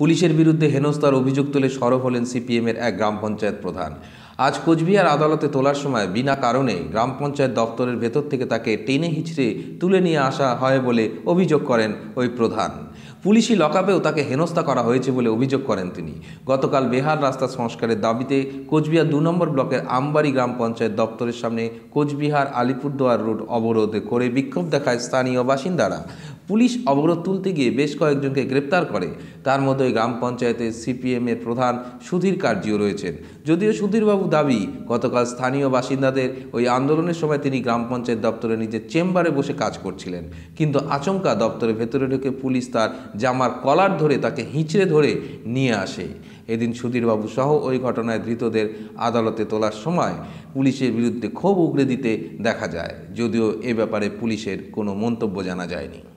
পুলিশের বিরুদ্ধে হেনস্তার অভিযোগ তুলে সরব হলেন সিপিএমের এক গ্রাম পঞ্চায়েত প্রধান আজ কোচবিহার আদালতে তোলার সময় বিনা কারণে গ্রাম পঞ্চায়েত দপ্তরের ভেতর থেকে তাকে টেনে হিচড়ে তুলে নিয়ে আসা হয় বলে অভিযোগ করেন ওই প্রধান পুলিশি লকআপেও তাকে হেনস্থা করা হয়েছে বলে অভিযোগ করেন তিনি গতকাল বেহার রাস্তা সংস্কারের দাবিতে কোচবিহার দু নম্বর ব্লকের আমবাড়ি গ্রাম পঞ্চায়েত দপ্তরের সামনে কোচবিহার আলিপুরদুয়ার রোড অবরোধ করে বিক্ষোভ দেখায় স্থানীয় বাসিন্দারা পুলিশ অবরোধ তুলতে গিয়ে বেশ কয়েকজনকে গ্রেপ্তার করে তার মধ্যে গ্রাম পঞ্চায়েতের সিপিএমের প্রধান সুধীর কার্জিও রয়েছেন যদিও সুধীরবাবু দাবি গতকাল স্থানীয় বাসিন্দাদের ওই আন্দোলনের সময় তিনি গ্রাম পঞ্চায়েত দপ্তরে নিজের চেম্বারে বসে কাজ করছিলেন কিন্তু আচমকা দপ্তরের ভেতরে ঢুকে পুলিশ তার জামার কলার ধরে তাকে হিঁচড়ে ধরে নিয়ে আসে এদিন সুধীরবাবু সহ ওই ঘটনায় ধৃতদের আদালতে তোলার সময় পুলিশের বিরুদ্ধে ক্ষোভ উগড়ে দিতে দেখা যায় যদিও এ ব্যাপারে পুলিশের কোনো মন্তব্য জানা যায়নি